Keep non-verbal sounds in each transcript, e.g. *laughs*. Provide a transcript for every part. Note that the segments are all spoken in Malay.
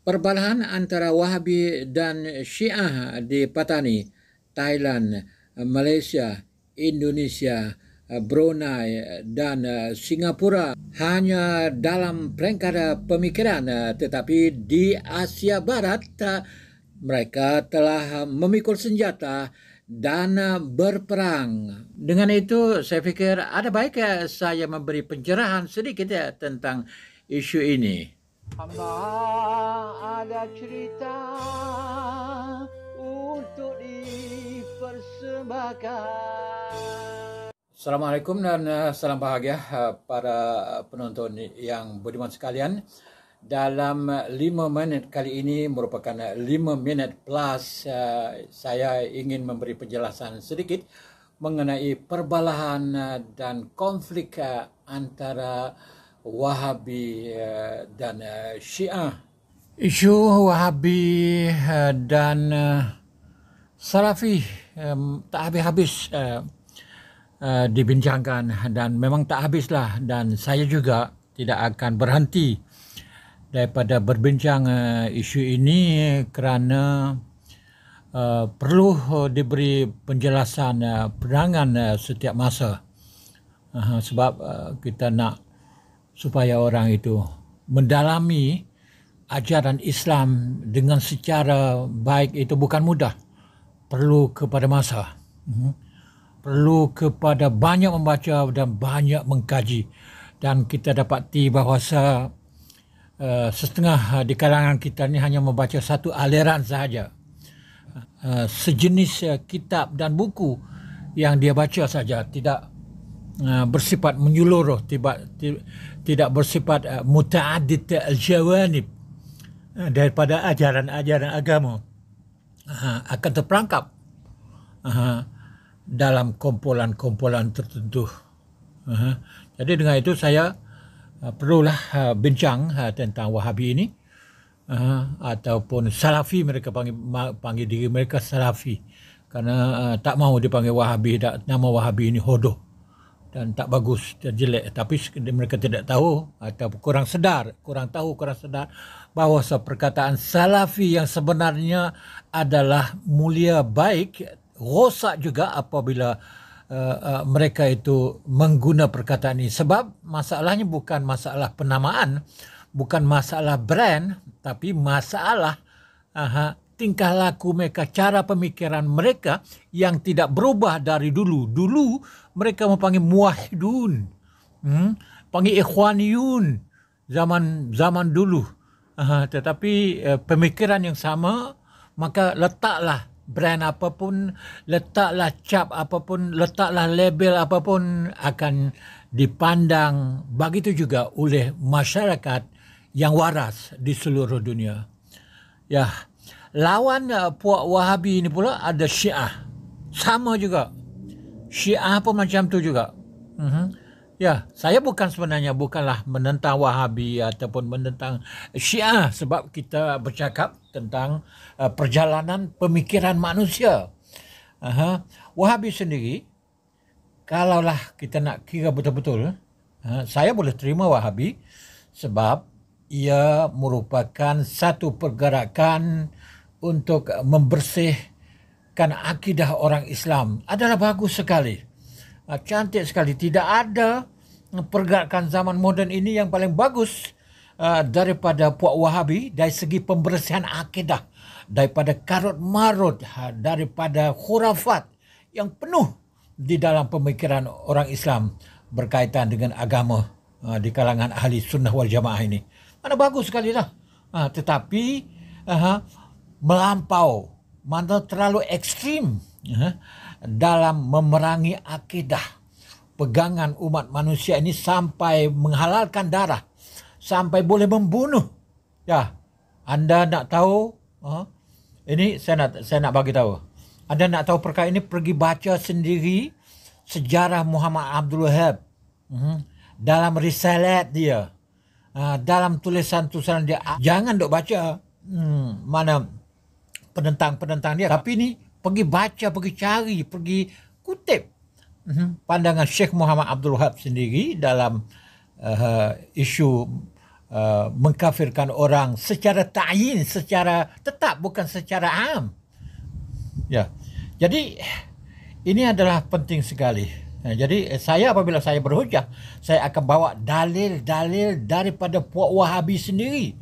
Perbalahan antara Wahabi dan Syiah di Patani, Thailand, Malaysia, Indonesia, Brunei dan Singapura hanya dalam peringkat pemikiran tetapi di Asia Barat mereka telah memikul senjata dan berperang. Dengan itu saya fikir ada baiknya saya memberi pencerahan sedikit ya tentang isu ini. Hamba ada cerita untuk dipersembahkan. Assalamualaikum dan eh, salam bahagia eh, para penonton yang budiman sekalian. Dalam eh, lima minit kali ini merupakan lima minit plus saya ingin memberi penjelasan sedikit mengenai perbalahan dan konflik antara Wahabi eh, dan eh, Syiah. Isu Wahabi eh, dan Salafi tak habis-habis dibincangkan dan memang tak habislah dan saya juga tidak akan berhenti daripada berbincang isu ini kerana perlu diberi penjelasan uh, setiap masa sebab kita nak supaya orang itu mendalami ajaran Islam dengan secara baik itu bukan mudah. Perlu kepada masa. Mhm. Perlu kepada banyak membaca dan banyak mengkaji. Dan kita dapati bahawa eh, setengah di kalangan kita ini hanya membaca satu aliran sahaja. Eh, sejenis eh, kitab dan buku yang dia baca saja tidak Ah, bersifat menyeluruh tiba, tiba, tidak bersifat uh, ah, mutaaddid al-jawanib ah, daripada ajaran-ajaran agama uh, akan terperangkap uh, dalam kumpulan-kumpulan tertentu uh, jadi dengan itu saya uh, perlulah uh, bincang uh, tentang wahabi ini uh, ataupun salafi mereka panggil panggil diri mereka salafi kerana uh, tak mahu dipanggil wahabi tak nama wahabi ini hodoh dan tak bagus dan jelek tapi mereka tidak tahu atau kurang sedar kurang tahu kurang sedar bahawa perkataan salafi yang sebenarnya adalah mulia baik rosak juga apabila Uh, uh, mereka itu mengguna perkataan ini sebab masalahnya bukan masalah penamaan, bukan masalah brand, tapi masalah uh, tingkah laku mereka, cara pemikiran mereka yang tidak berubah dari dulu. Dulu mereka mempanggil muahidun, hmm? panggil ikhwaniyun zaman zaman dulu. Uh, tetapi uh, pemikiran yang sama, maka letaklah brand apapun, letaklah cap apapun, letaklah label apapun akan dipandang begitu juga oleh masyarakat yang waras di seluruh dunia. Ya. Yeah lawan uh, puak wahabi ni pula ada syiah sama juga syiah pun macam tu juga mm-hmm. ya saya bukan sebenarnya bukanlah menentang wahabi ataupun menentang syiah sebab kita bercakap tentang uh, perjalanan pemikiran manusia uh-huh. wahabi sendiri kalaulah kita nak kira betul-betul uh, saya boleh terima wahabi sebab ia merupakan satu pergerakan untuk membersihkan akidah orang Islam adalah bagus sekali. Ah, cantik sekali. Tidak ada pergerakan zaman moden ini yang paling bagus ah, daripada Puak Wahabi dari segi pembersihan akidah. Daripada karut marut, ah, daripada khurafat yang penuh di dalam pemikiran orang Islam berkaitan dengan agama di kalangan ahli sunnah wal jamaah ini. Mana bagus sekali lah. Tetapi melampau mana terlalu ekstrim uh, dalam memerangi akidah pegangan umat manusia ini sampai menghalalkan darah sampai boleh membunuh ya anda nak tahu uh, ini saya nak saya nak bagi tahu anda nak tahu perkara ini pergi baca sendiri sejarah Muhammad Abdul Wahab uh, dalam risalat dia uh, dalam tulisan-tulisan dia jangan dok baca hmm, mana penentang-penentang dia. Tapi ni pergi baca, pergi cari, pergi kutip mhm. pandangan Sheikh Muhammad Abdul Wahab sendiri dalam uh, isu uh, mengkafirkan orang secara ta'in, secara tetap bukan secara am. Ya. Jadi ini adalah penting sekali. Nah, ya, jadi eh, saya apabila saya berhujah, saya akan bawa dalil-dalil daripada puak Wahabi sendiri.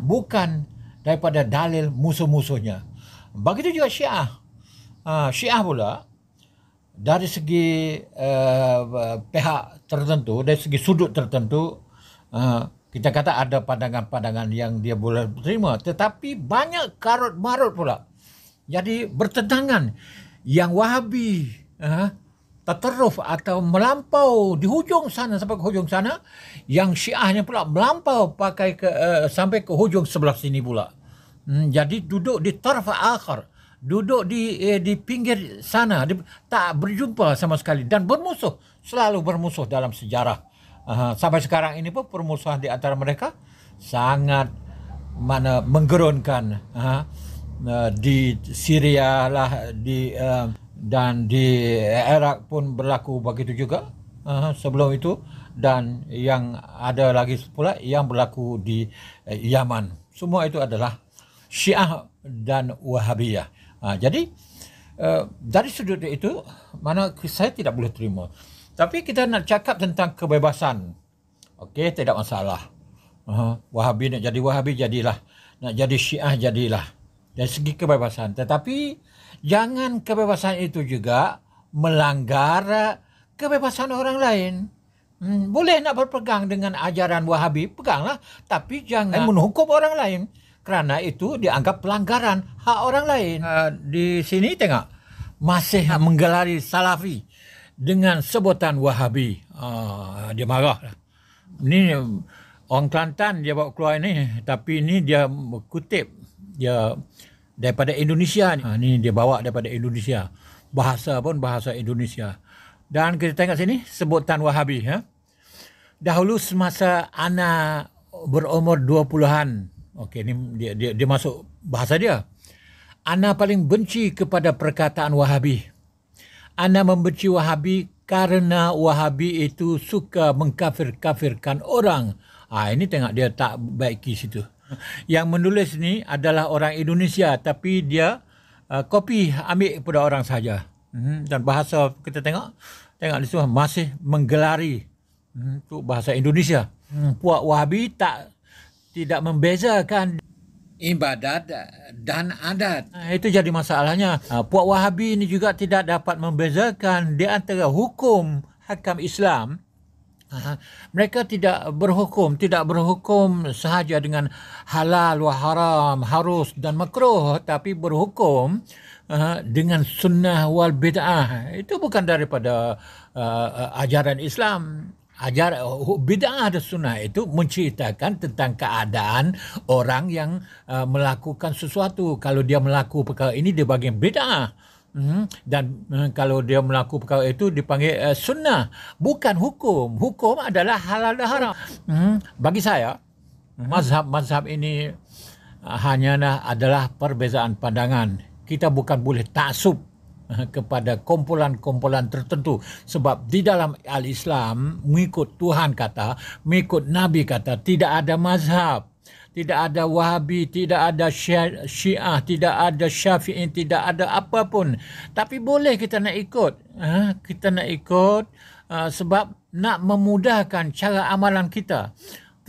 bukan daripada dalil musuh-musuhnya. Begitu juga Syiah. Ha, Syiah pula dari segi uh, pihak tertentu, dari segi sudut tertentu, uh, kita kata ada pandangan-pandangan yang dia boleh terima. Tetapi banyak karut-marut pula. Jadi bertentangan yang wahabi uh, terteruf atau melampau di hujung sana sampai ke hujung sana. Yang syiahnya pula melampau pakai ke, uh, sampai ke hujung sebelah sini pula. Hmm, jadi duduk di taraf akhir, duduk di eh, di pinggir sana, di, tak berjumpa sama sekali dan bermusuh, selalu bermusuh dalam sejarah. Uh, sampai sekarang ini pun permusuhan di antara mereka sangat mana menggerunkan uh, uh, di Syria lah di uh, dan di Iraq pun berlaku begitu juga uh, sebelum itu dan yang ada lagi pula yang berlaku di uh, Yaman semua itu adalah Syiah dan Wahabiyah. Ha, jadi uh, dari sudut itu mana saya tidak boleh terima. Tapi kita nak cakap tentang kebebasan. Okey, tidak masalah. Uh, wahabi nak jadi Wahabi jadilah. Nak jadi Syiah jadilah. Dari segi kebebasan. Tetapi jangan kebebasan itu juga melanggar kebebasan orang lain. Hmm, boleh nak berpegang dengan ajaran Wahabi, peganglah. Tapi jangan menghukum orang lain kerana itu dianggap pelanggaran hak orang lain. Uh, di sini tengok masih menggelari salafi dengan sebutan wahabi. Uh, dia marah. Ini lah. orang Kelantan dia bawa keluar ini tapi ini dia kutip dia daripada Indonesia ni. Uh, ah, ini dia bawa daripada Indonesia. Bahasa pun bahasa Indonesia. Dan kita tengok sini sebutan wahabi ya. Dahulu semasa anak berumur dua puluhan Okey, ni dia, dia dia masuk bahasa dia. Ana paling benci kepada perkataan Wahabi. Ana membenci Wahabi karena Wahabi itu suka mengkafir-kafirkan orang. Ah ha, ini tengok dia tak baik di situ. *laughs* Yang menulis ni adalah orang Indonesia tapi dia uh, copy ambil kepada orang saja. Hmm, dan bahasa kita tengok tengok di situ masih menggelari hmm, untuk bahasa Indonesia. Hmm, puak Wahabi tak tidak membezakan ibadat dan adat. Ha, itu jadi masalahnya. Ha, puak Wahabi ini juga tidak dapat membezakan di antara hukum hakam Islam. Ha, mereka tidak berhukum, tidak berhukum sahaja dengan halal, waharam, harus dan makruh, tapi berhukum dengan sunnah wal bid'ah. Itu bukan daripada ajaran Islam ajar bid'ah dan sunnah itu menceritakan tentang keadaan orang yang uh, melakukan sesuatu kalau dia melakukan perkara ini dia bagi bid'ah hmm. dan uh, kalau dia melakukan perkara itu dipanggil uh, sunnah bukan hukum hukum adalah halal dan haram hmm. bagi saya mazhab-mazhab ini uh, hanyalah adalah perbezaan pandangan kita bukan boleh taksub Eh, kepada kumpulan-kumpulan tertentu sebab di dalam al-Islam mengikut Tuhan kata, mengikut nabi kata tidak ada mazhab tidak ada wahabi, tidak ada syiah, tidak ada syafi'i, tidak ada apa pun. Tapi boleh kita nak ikut. Eh, kita nak ikut eh, sebab nak memudahkan cara amalan kita.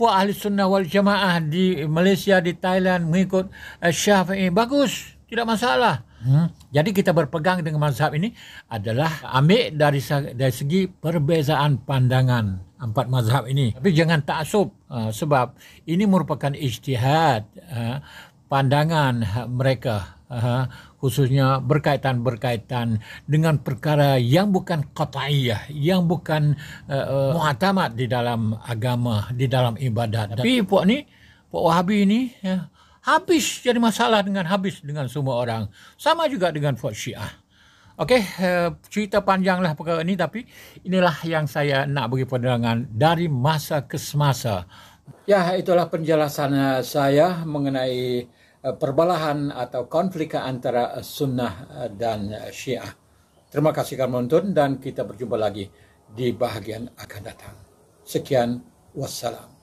Puan Ahli Sunnah wal Jamaah di Malaysia, di Thailand mengikut syafi'i. Bagus, tidak masalah. Hmm. Jadi kita berpegang dengan mazhab ini adalah ambil dari dari segi perbezaan pandangan empat mazhab ini. Tapi jangan taksub uh, ha, sebab ini merupakan ijtihad uh, pandangan mereka uh, khususnya berkaitan-berkaitan dengan perkara yang bukan qat'iyah, yang bukan uh, eh, uh, eh, muhtamad di dalam agama, di dalam ibadat. Tapi puak ni, puak Wahabi ni uh, habis jadi masalah dengan habis dengan semua orang. Sama juga dengan Fuad Syiah. Okey, eh, cerita panjanglah perkara ini tapi inilah yang saya nak bagi pandangan dari masa ke semasa. Ya, itulah penjelasan eh, saya mengenai eh, perbalahan atau konflik antara sunnah dan syiah. Terima kasih kerana menonton dan kita berjumpa lagi di bahagian akan datang. Sekian, wassalam.